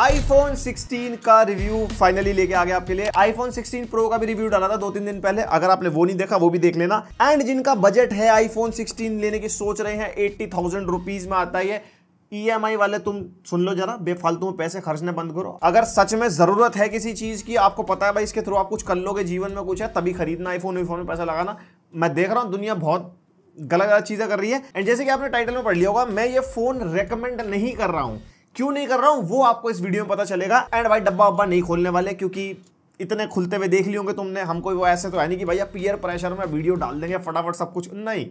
IPhone 16 का review finally लेके आ गया आपके लिए आईफोन 16 प्रो का भी रिव्यू डाला था दो तीन दिन पहले अगर आपने वो नहीं देखा वो भी देख लेना एंड जिनका बजट है आईफोन 16 लेने की सोच रहे हैं एट्टी थाउजेंड रुपीज में आता है ईएमआई e वाले तुम सुन लो जरा बेफालतू में पैसे खर्चने बंद करो अगर सच में जरूरत है किसी चीज की आपको पता है भाई इसके थ्रू आप कुछ कर लोगे जीवन में कुछ है तभी खरीदना आईफोन वीफोन में पैसा लगाना मैं देख रहा हूँ दुनिया बहुत गलत गलत चीजें कर रही है एंड जैसे कि आपने टाइटल में पढ़ लिया होगा मैं ये फोन रेकमेंड नहीं कर रहा हूँ क्यों नहीं कर रहा हूँ वो आपको इस वीडियो में पता चलेगा एंड भाई डब्बा वब्बा नहीं खोलने वाले क्योंकि इतने खुलते हुए देख लियोगे तुमने हमको वो ऐसे तो है नहीं कि भैया पीयर प्रेशर में वीडियो डाल देंगे फटाफट सब कुछ नहीं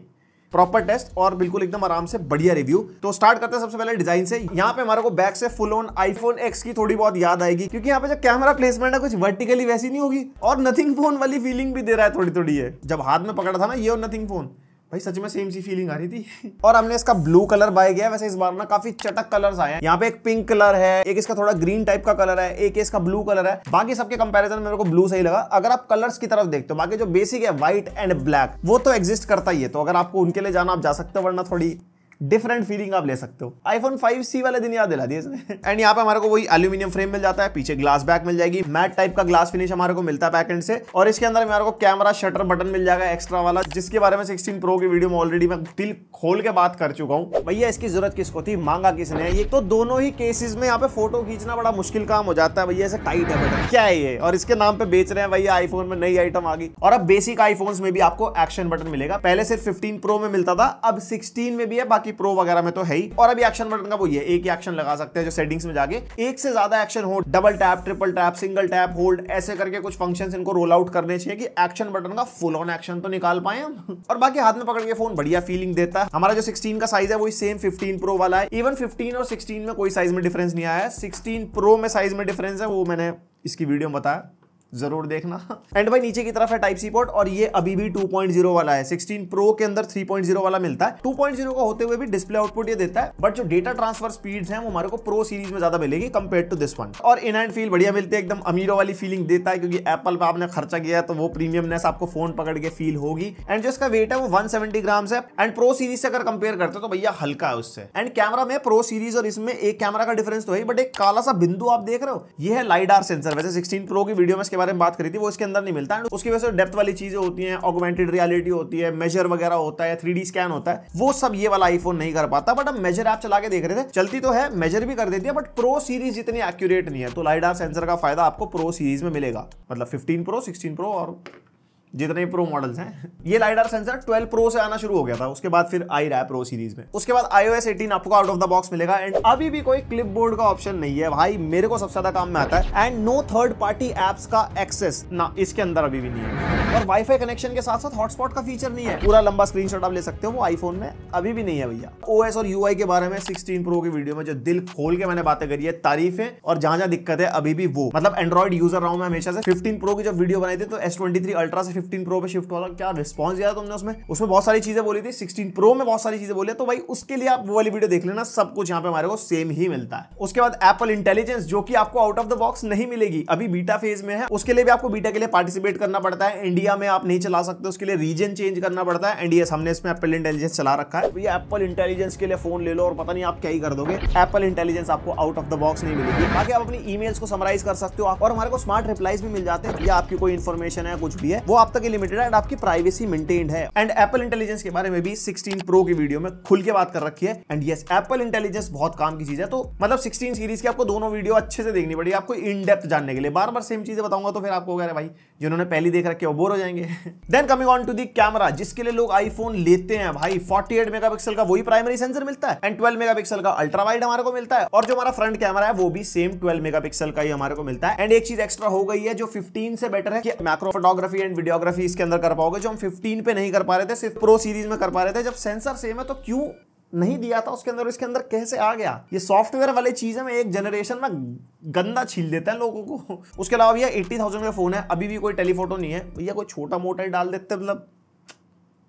प्रॉपर टेस्ट और बिल्कुल एकदम आराम से बढ़िया रिव्यू तो स्टार्ट करते हैं सबसे पहले डिजाइन से यहाँ पे हमारे को बैक से फुल ऑन आईफोन एक्स की थोड़ी बहुत याद आएगी क्योंकि यहाँ पे जो कैमरा प्लेसमेंट है कुछ वर्टिकली वैसी नहीं होगी और नथिंग फोन वाली फीलिंग भी दे रहा है थोड़ी थोड़ी है जब हाथ में पकड़ा था ना ये और नथिंग फोन भाई सच में सेम सी फीलिंग आ रही थी और हमने इसका ब्लू कलर बाय किया वैसे इस बार ना काफी चटक कलर्स आए हैं यहाँ पे एक पिंक कलर है एक इसका थोड़ा ग्रीन टाइप का कलर है एक इसका ब्लू कलर है बाकी सबके कंपैरिजन मेरे को ब्लू सही लगा अगर आप कलर्स की तरफ देखते हो बाकी जो बेसिक है व्हाइट एंड ब्लैक वो तो एग्जिस्ट करता ही है तो अगर आपको उनके लिए जाना आप जा सकते हो वरना थोड़ी डिफरेंट फीलिंग आप ले सकते हो आईफोन 5C वाले दिन याद दिला दिए इसने एंड यहाँ पे हमारे को वही एल्यूमिनियम फ्रेम मिल जाता है पीछे ग्लास बैक मिल जाएगी मैट टाइप का ग्लास फिनिश हमारे को मिलता है पैकेट से और इसके अंदर हमारे को कैमरा शटर बटन मिल जाएगा एक्स्ट्रा वाला जिसके बारे में सिक्सटीन प्रो की वीडियो में ऑलरेडी मैं दिल खोल के बात कर चुका हूँ भैया इसकी जरूरत किसको थी मांगा किसने ये तो दोनों ही केसेज में यहाँ पे फोटो खींचना बड़ा मुश्किल काम हो जाता है भैया ऐसे टाइट है बटन क्या है ये और इसके नाम पे बेच रहे हैं भैया आईफोन में नई आइटम आ गई और अब बेसिक आईफोन में भी आपको एक्शन बटन मिलेगा पहले सिर्फ फिफ्टीन प्रो में मिलता था अब सिक्सटीन में भी है बाकी बाकी प्रो वगैरह में तो है ही और अभी एक्शन बटन का वो ये एक ही एक्शन लगा सकते हैं जो सेटिंग्स में जाके एक से ज्यादा एक्शन हो double tap triple tap single tap hold ऐसे करके कुछ फंक्शन इनको रोल आउट करने चाहिए कि एक्शन बटन का फुल ऑन एक्शन तो निकाल पाए हम और बाकी हाथ में पकड़ के फोन बढ़िया फीलिंग देता है हमारा जो सिक्सटीन का साइज है वही सेम फिफ्टीन प्रो वाला है इवन फिफ्टीन और सिक्सटीन में कोई साइज में डिफरेंस नहीं आया है 16 प्रो में साइज में डिफरेंस है वो मैंने इसकी वीडियो में बताया जरूर देखना एंड भाई नीचे की तरफ है टाइप सी पोर्ट और ये अभी भी 2.0 वाला है 16 प्रो के अंदर 3.0 वाला मिलता है 2.0 का होते हुए भी डिस्प्ले आउटपुट ये देता है बट जो डेटा ट्रांसफर स्पीड्स हैं वो हमारे को प्रो सीरीज में ज्यादा मिलेगी कंपेयर टू दिस वन और इन एंड फील बढ़िया मिलती है एकदम अमीरो वाली फीलिंग देता है क्योंकि एप्पल पर आपने खर्चा किया तो वो प्रीमियमनेस आपको फोन पकड़ के फील होगी एंड जो इसका वेट है वो वन सेवेंटी है एंड प्रो सीरीज से अगर कंपेयर करते तो भैया हल्का है उससे एंड कैमरा में प्रो सीरीज और इसमें एक कैमरा का डिफरेंस तो है बट एक काला सा बिंदु आप देख रहे हो ये है लाइडार सेंसर वैसे सिक्सटीन प्रो की वीडियो में बारे में बात करी थी वो इसके अंदर नहीं मिलता एंड उसकी वजह से डेप्थ वाली चीजें होती है ऑगमेंटेड रियलिटी होती है मेजर वगैरह होता है थ्री स्कैन होता है वो सब ये वाला आईफोन नहीं कर पाता बट अब मेजर ऐप चला के देख रहे थे चलती तो है मेजर भी कर देती है बट प्रो सीरीज इतनी एक्यूरेट नहीं है तो लाइडा सेंसर का फायदा आपको प्रो सीरीज में मिलेगा मतलब फिफ्टीन प्रो सिक्सटीन प्रो और जितने प्रो मॉडल्स हैं ये लाइडर सेंसर 12 प्रो से आना शुरू हो गया था उसके बाद फिर आई रहा है प्रो सीरीज में उसके बाद iOS 18 आपको आउट ऑफ द बॉक्स मिलेगा एंड अभी भी कोई क्लिपबोर्ड का ऑप्शन नहीं है भाई मेरे को सबसे ज्यादा काम में आता है and no third party apps का एक्सेस ना इसके अंदर अभी भी नहीं है और वाईफाई कनेक्शन के साथ साथ हॉटस्पॉट का फीचर नहीं है पूरा लंबा स्क्रीनशॉट आप ले सकते हो वो आईफोन में अभी भी नहीं है भैया ओएस और यूआई के बारे में 16 प्रो की वीडियो में जो दिल खोल के मैंने बातें करी है तारीफ है और जहां जहां दिक्कत है अभी भी वो मतलब एंड्रॉइड यूजर रहा हूं मैं हमेशा से फिफ्टीन प्रो की जब वीडियो बनाई थी तो एस ट्वेंटी अल्ट्रा से फिफ्टीन प्रो पे शिफ्ट होगा क्या रिस्पॉन्स दिया तुमने उसमें उसमें बहुत सारी चीजें बोली थी सिक्सटीन प्रो में बहुत सारी चीजें बोली तो भाई उसके लिए आप वो वाली वीडियो देख लेना सब कुछ यहाँ पे हमारे को सेम ही मिलता है उसके बाद एप्पल इंटेलिजेंस जो कि आपको आउट ऑफ द बॉक्स नहीं मिलेगी अभी बीटा फेज में है उसके लिए भी आपको बीटा के लिए पार्टिसिपेट करना पड़ता है इंडिया में आप नहीं चला सकते उसके लिए रीजन चेंज करना पड़ता है एंड यस हमने इसमें एप्पल इंटेलिजेंस चला रखा है ये एप्पल इंटेलिजेंस के लिए फोन ले लो और पता नहीं आप क्या ही कर दोगे एप्पल इंटेलिजेंस आपको आउट ऑफ द बॉक्स नहीं मिलेगी बाकी आप अपनी ईमेल्स को समराइज कर सकते हो और हमारे को स्मार्ट रिप्लाईज भी मिल जाते हैं या आपकी कोई इन्फॉर्मेशन है कुछ भी है वो आप तक लिमिटेड है एंड आपकी प्राइवेसी मेंटेन्ड है एंड एप्पल इंटेलिजेंस के बारे में भी 16 प्रो की वीडियो में खुल के बात कर रखी है एंड यस एप्पल इंटेलिजेंस बहुत काम की चीज है तो मतलब 16 सीरीज की आपको दोनों वीडियो अच्छे से देखनी पड़ी आपको इन डेप्थ जानने के लिए बार बार सेम चीजें बताऊंगा तो फिर आपको कह रहे भाई जिन्होंने पहले देख रखे वो बोर हो जाएंगे then coming on to the camera जिसके लिए लोग आईफोन लेते हैं भाई 48 मेगापिक्सल का वही प्राइमरी सेंसर मिलता है एंड 12 मेगापिक्सल का अल्ट्रा वाइड हमारे को मिलता है और जो हमारा फ्रंट कैमरा है वो भी सेम 12 मेगापिक्सल का ही हमारे को मिलता है एंड एक चीज एक्स्ट्रा हो गई है जो फिफ्टीन से बेटर है कि मैक्रो फोटोग्राफी एंड वीडियोग्राफी इसके अंदर कर पाओगे जो हम फिफ्टीन पे नहीं कर पा रहे थे सिर्फ प्रो सीरीज में कर पा रहे थे जब सेंसर सेम है तो क्यों नहीं दिया था उसके अंदर इसके अंदर कैसे आ गया ये सॉफ्टवेयर वाले चीजें में एक जनरेशन में गंदा छील देता है लोगों को उसके अलावा भैया एट्टी थाउजेंड का फोन है अभी भी कोई टेलीफोटो नहीं है भैया कोई छोटा मोटा ही डाल देते मतलब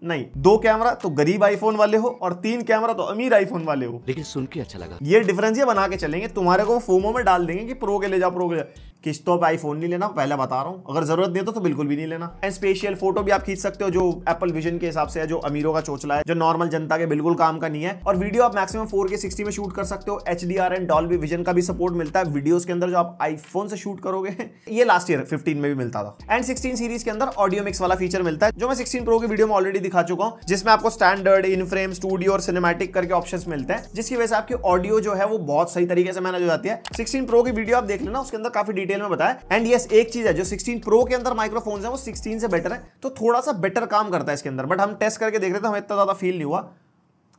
नहीं दो कैमरा तो गरीब आईफोन वाले हो और तीन कैमरा तो अमीर आईफोन वाले हो लेकिन सुन के अच्छा लगा ये डिफरेंस ये बना के चलेंगे तुम्हारे को फोमो में डाल देंगे कि प्रो के ले जाओ प्रो के ले जाओ किस्तों पे आईफोन नहीं लेना पहले बता रहा हूँ अगर ज़रूरत नहीं तो, तो बिल्कुल भी नहीं लेना एंड स्पेशल फोटो भी आप खींच सकते हो जो एप्पल विजन के हिसाब से है जो अमीरों का चोचला है जो नॉर्मल जनता के बिल्कुल काम का नहीं है और वीडियो आप मैक्सिमम फोर के सिक्सटी में शूट कर सकते हो H D R and Dolby vision का भी सपोर्ट मिलता है वीडियोज के अंदर जो आप आईफोन से शूट करोगे ये लास्ट ईयर फिफ्टीन में भी मिलता था एंड सिक्सटीन सीरीज के अंदर ऑडियो मिक्स वाला फीचर मिलता है जो मैं सिक्सटीन प्रो की वीडियो में ऑलरेडी दिखा चुका हूँ जिसमें आपको स्टैंडर्ड इन फ्रेम स्टूडियो और सिनेमेटिक करके ऑप्शन मिलते हैं जिसकी वजह से आपकी ऑडियो जो है वो बहुत सही तरीके से मैनेज हो जाती है सिक्सटीन प्रो की वीडियो आप देख लेना उसके अंदर काफी डिटेल में बताया एंड यस एक चीज है जो 16 प्रो के अंदर माइक्रोफोन्स है वो 16 से बेटर है तो थोड़ा सा बेटर काम करता है इसके अंदर बट हम टेस्ट करके देख रहे थे हमें इतना ज्यादा फील नहीं हुआ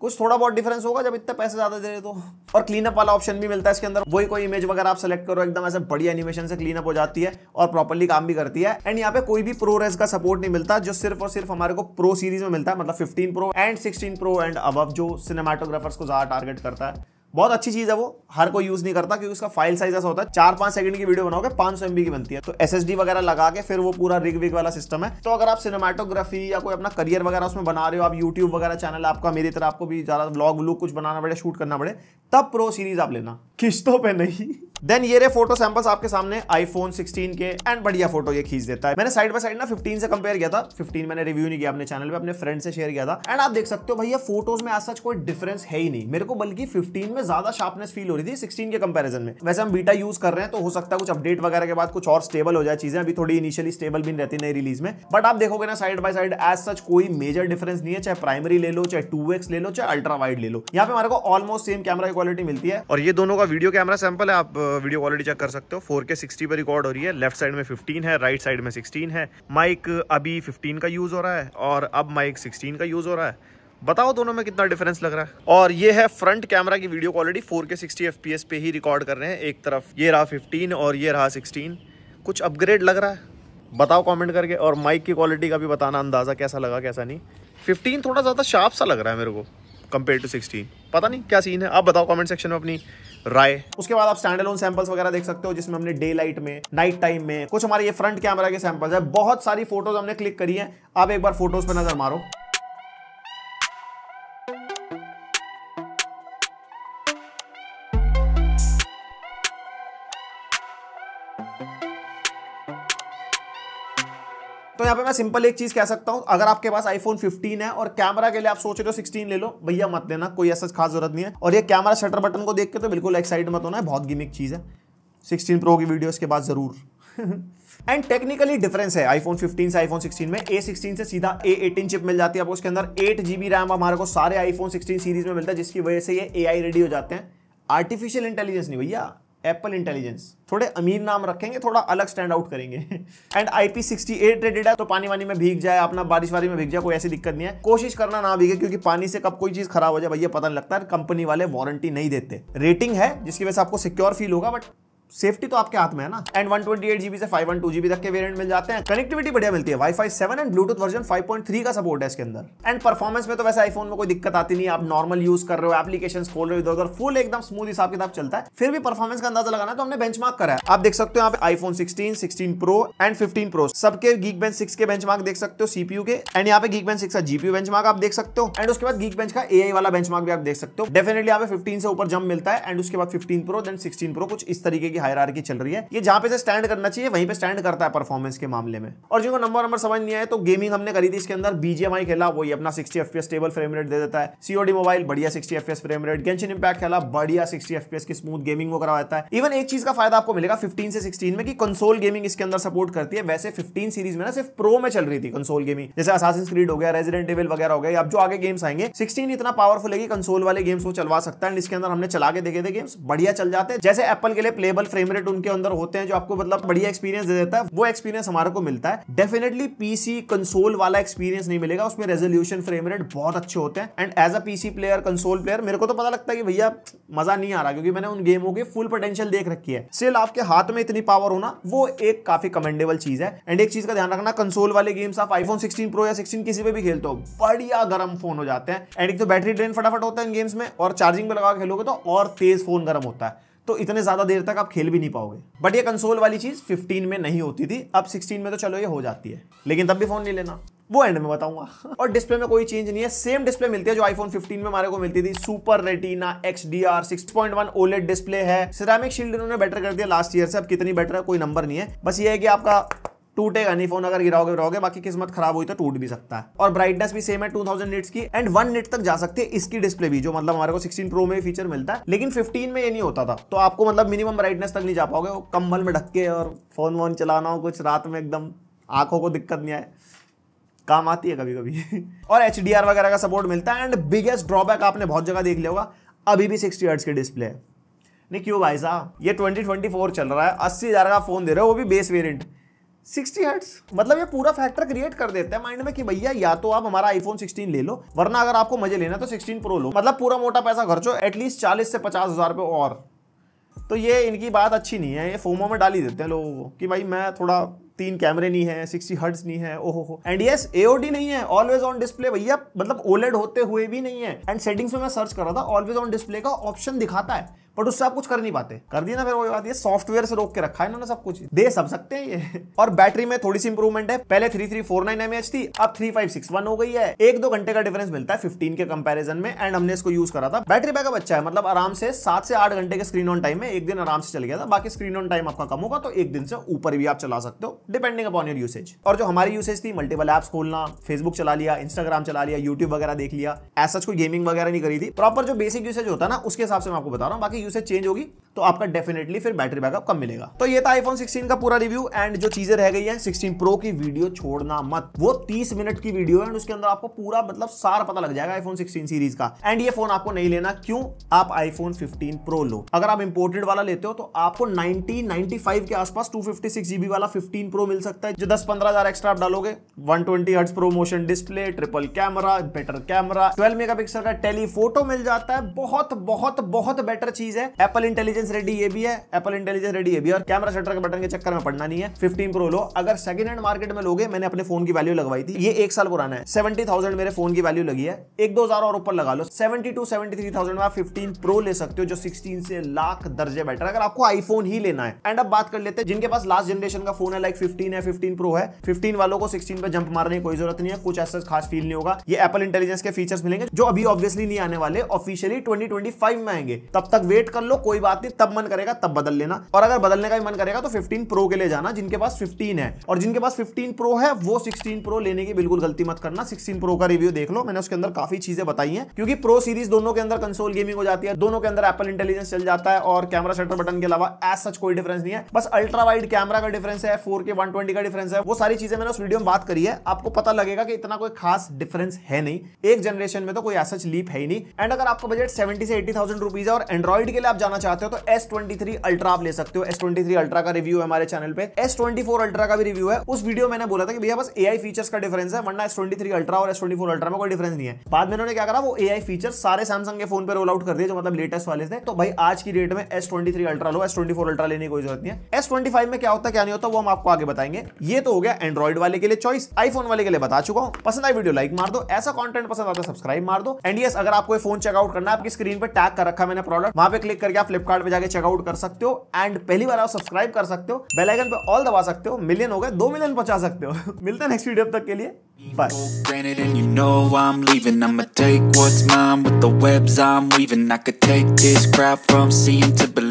कुछ थोड़ा बहुत डिफरेंस होगा जब इतने पैसे ज्यादा दे रहे तो और क्लीनअप वाला ऑप्शन भी मिलता है इसके अंदर वही कोई इमेज वगैरह आप सेलेक्ट करो एकदम ऐसे बढ़िया एनिमेशन से क्लीनअप हो जाती है और प्रॉपरली काम भी करती है एंड यहाँ पे कोई भी प्रो रेस का सपोर्ट नहीं मिलता जो सिर्फ और सिर्फ हमारे को प्रो सीरीज में मिलता है मतलब fifteen pro and sixteen pro and अब जो सिनेमाटोग्राफर्स को ज्यादा टारगेट करता है बहुत अच्छी चीज़ है वो हर कोई यूज़ नहीं करता क्योंकि उसका फाइल साइज ऐसा होता है चार पांच सेकंड की वीडियो बनाओगे पांच सौ की बनती है तो एस वगैरह लगा के फिर वो पूरा रिग विग वाला सिस्टम है तो अगर आप सिनेमाटोग्राफी या कोई अपना करियर वगैरह उसमें बना रहे हो आप यूट्यूब वगैरह चैनल आपका मेरी तरह आपको भी ज़्यादा ब्लॉग व्लॉग कुछ बनाना पड़े शूट करना पड़े तब प्रो सीरीज आप लेना किश्तों पर नहीं देन ये रहे फोटो सैंपल्स आपके सामने आईफोन 16 के एंड बढ़िया फोटो ये खींच देता है मैंने साइड बाय साइड ना 15 से कंपेयर किया था 15 मैंने रिव्यू नहीं किया अपने चैनल पे अपने फ्रेंड से शेयर किया था एंड आप देख सकते हो भैया फोटोज में आज सच कोई डिफरेंस है ही नहीं मेरे को बल्कि फिफ्टीन में ज्यादा शार्पनेस फील हो रही थी सिक्सटीन के कंपेरिजन में वैसे हम बीटा यूज कर रहे हैं तो हो सकता है कुछ अपडेट वगैरह के बाद कुछ और स्टेबल हो जाए चीजें अभी थोड़ी इनिशियली स्टेबल भी रहती नई रिलीज में बट आप देखोगे ना side by side as such कोई मेजर डिफरेंस नहीं है चाहे प्राइमरी ले लो चाहे टू ले लो चाहे अल्ट्रा वाइड ले लो यहाँ पे हमारे को ऑलमोस्ट सेम कैमरा की क्वालिटी मिलती है और ये दोनों का वीडियो कैमरा सैंपल है आप वीडियो क्वालिटी चेक कर सकते हो फोर के सिक्सटी पर रिकॉर्ड हो रही है लेफ्ट साइड में फिफ्टीन है राइट साइड में सिक्सटीन है माइक अभी फिफ्टीन का यूज़ हो रहा है और अब माइक सिक्सटीन का यूज़ हो रहा है बताओ दोनों में कितना डिफरेंस लग रहा है और ये है फ्रंट कैमरा की वीडियो क्वालिटी 4K 60 FPS पे ही रिकॉर्ड कर रहे हैं एक तरफ ये रहा फिफ्टीन और ये रहा सिक्सटीन कुछ अपग्रेड लग रहा है बताओ कमेंट करके और माइक की क्वालिटी का भी बताना अंदाज़ा कैसा लगा कैसा नहीं 15 थोड़ा ज़्यादा शार्प सा लग रहा है मेरे को कंपेयर टू सिक्सटीन पता नहीं क्या सीन है आप बताओ कमेंट सेक्शन में अपनी राय उसके बाद आप स्टैंड अलोन सैंपल्स वगैरह देख सकते हो जिसमें हमने डे लाइट में नाइट टाइम में कुछ हमारे ये फ्रंट कैमरा के सैंपल्स है बहुत सारी फोटोज हमने क्लिक करी है आप एक बार फोटोज पर नजर मारो तो यहाँ पे मैं सिंपल एक चीज कह सकता हूँ अगर आपके पास आईफोन 15 है और कैमरा के लिए आप सोच रहे हो 16 ले लो भैया मत लेना कोई ऐसा खास जरूरत नहीं है और ये कैमरा शटर बटन को देख के तो बिल्कुल एक्साइड मत होना है बहुत गिमिक चीज़ है सिक्सटीन प्रो की वीडियो इसके बाद जरूर एंड टेक्निकली डिफरेंस है आईफोन 15 से आईफोन 16 में ए A16 से सीधा एटीन चिप मिल जाती है आपको उसके अंदर एट जीबी रैम हमारे को सारे आईफोन 16 सीरीज में मिलता है जिसकी वजह से ये आई रेडी हो जाते हैं आर्टिफिशियल इंटेलिजेंस नहीं भैया एप्पल इंटेलिजेंस थोड़े अमीर नाम रखेंगे थोड़ा अलग स्टैंड आउट करेंगे and I P sixty eight rated है तो पानी वानी में भीग जाए अपना बारिश वारी में भीग जाए कोई ऐसी दिक्कत नहीं है कोशिश करना ना भीगे क्योंकि पानी से कब कोई चीज खराब हो जाए भैया पता नहीं लगता है कंपनी वाले वारंटी नहीं देते रेटिंग है जिसकी वजह से आपको सिक्योर फील होगा बट सेफ्टी तो आपके हाथ में है ना and one twenty eight GB से फाइव वन टू जीबी तक के वेरिएंट मिल जाते हैं कनेक्टिविटी बढ़िया मिलती है WiFi seven and Bluetooth version five point three का सपोर्ट है इसके अंदर एंड परफॉर्मेंस में तो वैसे आईफोन में कोई दिक्कत आती नहीं आप नॉर्मल यूज कर रहे हो एप्लीकेशन खोल रहे हो इधर उधर फुल एकदम स्मूथ हिसाब किताब चलता है फिर भी परफॉर्मेंस का अंदाजा लगाना तो हमने बेंच करा है आप देख सकते हो यहाँ पे iPhone sixteen sixteen pro and fifteen pro सबके गीक बेंच सिक्स के बेंच देख सकते हो सीपीयू के एंड यहाँ पे गीक बेंच सिक्स का जीपीयू बेंच आप देख सकते हो एंड उसके बाद गीक बेंच का ए वाला बेंच भी आप देख सकते हो डेफिनेटली यहाँ पे फिफ्टीन से ऊपर जम मिलता है एंड उसके बाद fifteen pro then sixteen pro कुछ इस तरीके की की हायरार्की चल रही है ये जहां पे से स्टैंड करना चाहिए वहीं पे स्टैंड करता है परफॉर्मेंस के मामले में और जिनको नंबर नंबर समझ नहीं आए तो गेमिंग हमने करी थी इसके अंदर बीजेएमआई खेला वही अपना sixty F table frame rate दे देता है सीओडी मोबाइल बढ़िया sixty F frame rate Genshin Impact खेला बढ़िया सिक्सटी एफ की स्मूथ गेमिंग वो करवाता है इवन एक चीज का फायदा आपको मिलेगा फिफ्टीन से सिक्सटीन में कि कंसोल गेमिंग इसके अंदर सपोर्ट करती है वैसे फिफ्टीन सीरीज में ना सिर्फ प्रो में चल रही थी कंसोल गेमिंग जैसे असासिन स्क्रीड हो गया रेजिडेंट एवल वगैरह हो गया अब जो आगे गेम्स आएंगे सिक्सटीन इतना पावरफुल है कि कंसोल वाले गेम्स को चलवा सकता है इसके अंदर हमने चला के देखे थे गेम्स बढ़िया चल जाते हैं जैसे एप्पल के लिए प्लेबल फ्रेम रेट उनके अंदर होते हैं जो आपको मतलब बढ़िया एक्सपीरियंस दे देता है वो एक्सपीरियंस हमारे को मिलता है डेफिनेटली पीसी कंसोल वाला एक्सपीरियंस नहीं मिलेगा उसमें रेजोल्यूशन फ्रेम रेट बहुत अच्छे होते हैं and as a PC player console player मेरे को तो पता लगता है कि भैया मजा नहीं आ रहा क्योंकि मैंने उन गेमों की फुल पोटेंशियल देख रखी है सेल आपके हाथ में इतनी पावर होना वो एक काफी कमेंडेबल चीज है एंड एक चीज का ध्यान रखना कंसोल वाले गेम्स आप आईफोन सिक्सटीन प्रो या सिक्सटीन किसी पे भी खेलते हो बढ़िया गर्म फोन हो जाते हैं एंड एक तो बैटरी ड्रेन फटाफट होता है इन गेम्स में और चार्जिंग पे लगा खेलोगे तो और तेज फोन गर्म होता है तो इतने ज़्यादा देर तक आप खेल भी नहीं पाओगे बट ये कंसोल वाली चीज़ 15 में नहीं होती थी अब 16 में तो चलो ये हो जाती है लेकिन तब भी फ़ोन नहीं लेना वो एंड में बताऊंगा और डिस्प्ले में कोई चेंज नहीं है सेम डिस्प्ले मिलती है जो आईफोन 15 में हमारे को मिलती थी super retina X D R six point one OLED display है सिरामिक शील्ड इन्होंने बेटर कर दिया लास्ट ईयर से अब कितनी बेटर है कोई नंबर नहीं है बस ये है कि आपका टूटेगा नहीं फोन अगर गिराओगे गिराओगे बाकी किस्मत खराब हुई तो टूट भी सकता है और ब्राइटनेस भी सेम है टू थाउजेंड की एंड वन निट तक जा सकती है इसकी डिस्प्ले भी जो मतलब हमारे को सिक्सटीन प्रो में फीचर मिलता है लेकिन फिफ्टीन में ये नहीं होता था तो आपको मतलब मिनिमम ब्राइटनेस तक नहीं जा पाओगे कम्बल में ढक के और फोन वोन चलाना हो कुछ रात में एकदम आंखों को दिक्कत नहीं आए काम आती है कभी कभी और एच वगैरह का सपोर्ट मिलता है एंड बिगेस्ट ड्रॉबैक आपने बहुत जगह देख लिया होगा अभी भी सिक्सटी हर्ट्स की डिस्प्ले है नहीं क्यों भाई साहब ये 2024 चल रहा है अस्सी हज़ार का फ़ोन दे रहे हो वो भी बेस वेरिएंट सिक्सटी हर्ट्स मतलब ये पूरा फैक्टर क्रिएट कर देता है माइंड में कि भैया या तो आप हमारा आईफोन 16 ले लो वरना अगर आपको मजे लेना तो 16 प्रो लो मतलब पूरा मोटा पैसा खर्चो एटलीस्ट 40 से पचास हजार रुपये और तो ये इनकी बात अच्छी नहीं है ये फोमो में डाल ही देते हैं लोगों को कि भाई मैं थोड़ा तीन कैमरे नहीं है सिक्सटी हर्ट्स नहीं है ओहो हो एंड यस एओडी नहीं है ऑलवेज ऑन डिस्प्ले भैया मतलब ओलेड होते हुए भी नहीं है एंड सेटिंग्स में मैं सर्च कर रहा था ऑलवेज ऑन डिस्प्ले का ऑप्शन दिखाता है बट उससे आप कुछ कर नहीं पाते कर दिया ना फिर वही बात ये सॉफ्टवेयर से रोक के रखा है इन्होंने सब कुछ दे सब सकते हैं ये और बैटरी में थोड़ी सी इंप्रूवमेंट है पहले three three four nine M H अब थ्री फाइव सिक्स वन हो गई है एक दो घंटे का डिफरेंस मिलता है फिफ्टीन के कंपेरिजन में एंड हमने इसको यूज करा था बैटरी बैकअप अच्छा है मतलब आराम से सात से आठ घंटे के स्क्रीन ऑन टाइम में एक दिन आराम से चल गया था बाकी स्क्रीन ऑन टाइम आपका कम होगा तो एक दिन से ऊपर भी आप चला सकते हो डिपेंडिंग अपॉन योर यूसेज और जो हमारी यूसेज थी मल्टीपल एप्स खोलना फेसबुक चला लिया इंस्टाग्राम चला लिया यूट्यूब वगैरह देख लिया ऐसा कोई गेमिंग वगैरह नहीं करी थी प्रॉपर जो बेसिक यूसेज होता है ना उसके हिसाब से मैं आपको बता रहा हूँ बाकी वैल्यू से चेंज होगी तो आपका डेफिनेटली फिर बैटरी बैकअप कम मिलेगा तो ये था आईफोन 16 का पूरा रिव्यू एंड जो चीजें रह गई हैं 16 प्रो की वीडियो छोड़ना मत वो 30 मिनट की वीडियो है उसके अंदर आपको पूरा मतलब सार पता लग जाएगा आईफोन 16 सीरीज का एंड ये फोन आपको नहीं लेना क्यों आप आईफोन 15 प्रो लो अगर आप इंपोर्टेड वाला लेते हो तो आपको 90 के आसपास टू जीबी वाला फिफ्टीन प्रो मिल सकता है जो 10 15000 एक्स्ट्रा आप डालोगे one twenty hertz pro display triple camera better camera twelve mega का टेलीफोटो मिल जाता है बहुत बहुत बहुत बेटर चीज है एप्पल इंटेलिजेंस इंटेलिजेंस रेडी ये भी है एपल इंटेलिजेंस रेडी ये भी और कैमरा शटर के बटन के चक्कर में पड़ना नहीं है फिफ्टीन प्रो लो अगर सेकंड हैंड मार्केट में लोगे मैंने अपने फोन की वैल्यू लगवाई थी ये एक साल पुराना है सेवेंटी थाउजेंड मेरे फोन की वैल्यू लगी है एक दो हजार और ऊपर लगा लो seventy two seventy three thousand आप फिफ्टीन प्रो ले सकते हो जो सिक्सटीन से लाख दर्जे बेटर अगर आपको आईफोन ही लेना है एंड अब बात कर लेते हैं जिनके पास लास्ट जनरेशन का फोन है लाइक फिफ्टीन है फिफ्टीन प्रो है फिफ्टीन वालों को सिक्सटीन पर जंप मारने की कोई जरूरत नहीं है कुछ ऐसा खास फील नहीं होगा ये एपल इंटेलिजेंस के फीचर्स मिलेंगे जो अभी ऑब्वियसली नहीं आने वाले ऑफिशियली ट्वेंटी में आएंगे तब तक वेट कर लो कोई बात नहीं होती तब मन करेगा तब बदल लेना और अगर बदलने का भी मन करेगा तो फिफ्टीन प्रो के लिए जाना जिनके पास फिफ्टीन है और जिनके पास फिफ्टीन प्रो है वो सिक्सटीन प्रो लेने की बिल्कुल गलती मत करना सिक्सटीन प्रो का रिव्यू देख लो मैंने उसके अंदर काफी चीजें बताई है क्योंकि प्रो सीरीज दोनों के अंदर कंसोल गेमिंग हो जाती है दोनों के अंदर एप्पल इंटेलिजेंस चल जाता है और कैमरा सेटर बटन के अलावा एज सच कोई डिफरेंस नहीं है बस अल्ट्रा वाइड कैमरा का डिफरेंस है फोर के वन का डिफरेंस है वो सारी चीजें मैंने उस वीडियो में बात करी है आपको पता लगेगा कि इतना कोई खास डिफरेंस है नहीं एक जनरेशन में तो कोई ऐसा लीप है ही नहीं एंड अगर आपका बजट सेवेंटी से एटी थाउजेंड रुपीज है और एंड्रॉइड के लिए आप जाना चाहते हो तो एस ट्वेंटी थ्री अल्ट्रा आप ले सकते हो एस ट्वेंटी थ्री अल्ट्रा का रिव्यू है हमारे चैनल पे एस ट्वेंटी फोर अल्ट्रा का भी रिव्यू है उस वीडियो मैंने बोला था कि भैया बस एआई फीचर्स का डिफरेंस है वरना एस ट्वेंटी थ्री अल्ट्रा और एस ट्वेंटी फोर अल्ट्रा में कोई डिफरेंस नहीं है बाद में उन्होंने क्या करा वो एआई फीचर सारे सैमसंग के फोन पर रोल आउट कर दिए जो मतलब लेटेस्ट वाले थे तो भाई आज की डेट में एस ट्वेंटी थ्री अल्ट्रा लो एस ट्वेंटी फोर अल्ट्रा लेने की कोई जरूरत नहीं है एस ट्वेंटी फाइव में क्या होता है क्या नहीं होता वो हम आपको आगे बताएंगे ये तो हो गया एंड्रॉइड वाले के लिए चॉइस आईफोन वाले के लिए बता चुका हूँ पसंद आई वीडियो लाइक मार दो ऐसा कॉन्टेंट पसंद आता है सब्सक्राइब मार दो एंड यस अगर आपको फोन चेकआउट करना है आपकी स्क्रीन पर टैग कर रखा मैंने प्रोडक्ट वहां पर क्लिक करके आप फ्लिपकार्ट पे जाके चेकआउट कर सकते हो एंड पहली बार आप सब्सक्राइब कर सकते हो बेलाइकन पे ऑल दबा सकते हो मिलियन हो गए दो मिलियन पहुंचा सकते हो मिलते हैं नेक्स्ट वीडियो तक के लिए Bye. Granted, and you know I'm leaving. I'ma take what's mine with the webs I'm weaving. I could take this crowd from seeing to believe.